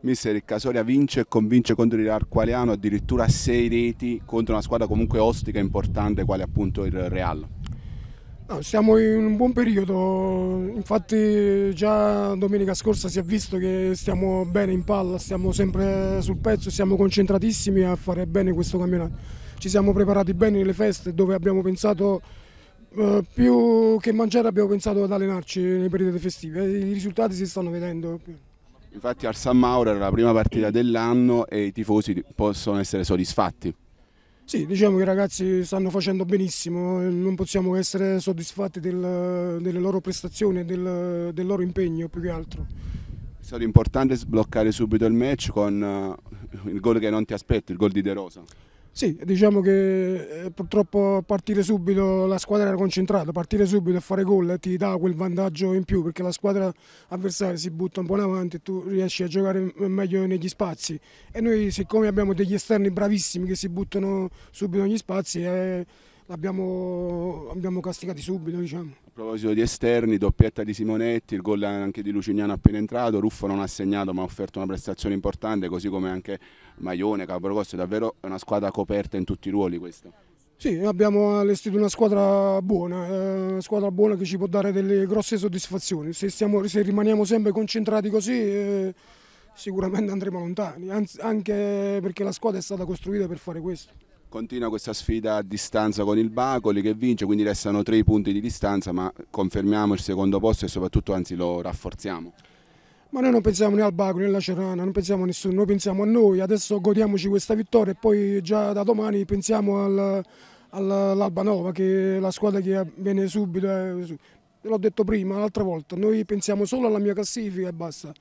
Mister il Casoria vince e convince contro il Arqualiano addirittura a 6 reti contro una squadra comunque ostica importante quale appunto il Real. No, siamo in un buon periodo, infatti già domenica scorsa si è visto che stiamo bene in palla, stiamo sempre sul pezzo, siamo concentratissimi a fare bene questo campionato. Ci siamo preparati bene nelle feste dove abbiamo pensato eh, più che mangiare abbiamo pensato ad allenarci nei periodi festivi e i risultati si stanno vedendo. Infatti al San Mauro era la prima partita dell'anno e i tifosi possono essere soddisfatti. Sì, diciamo che i ragazzi stanno facendo benissimo, non possiamo che essere soddisfatti del, delle loro prestazioni e del, del, loro impegno più che altro. È stato importante sbloccare subito il match con eh, il gol che non ti aspetti, il gol di De Rosa. Sì, diciamo che eh, purtroppo partire subito la squadra era concentrata, partire subito a fare gol ti dà quel vantaggio in più perché la squadra avversaria si butta un po' in avanti e tu riesci a giocare meglio negli spazi e noi siccome abbiamo degli esterni bravissimi che si buttano subito negli spazi eh, l'abbiamo abbiamo castigati subito. Diciamo. A proposito di esterni, doppietta di Simonetti, il gol anche di Lucignano appena entrato, Ruffo non ha segnato ma ha offerto una prestazione importante, così come anche Maione, Capogosto, è davvero una squadra coperta in tutti i ruoli questa. Sì, abbiamo allestito una squadra buona, eh, una squadra buona che ci può dare delle grosse soddisfazioni, se, stiamo, se rimaniamo sempre concentrati così... Eh, sicuramente andremo lontani, anche perché la squadra è stata costruita per fare questo. Continua questa sfida a distanza con il Bacoli che vince, quindi restano tre punti di distanza, ma confermiamo il secondo posto e soprattutto anzi lo rafforziamo. Ma noi non pensiamo né al Bacoli né alla Cerana, non pensiamo a nessuno, noi pensiamo a noi, adesso godiamoci questa vittoria e poi già da domani pensiamo al, all'Albanova che è la squadra che viene subito, eh, l'ho detto prima, l'altra volta, noi pensiamo solo alla mia classifica e basta.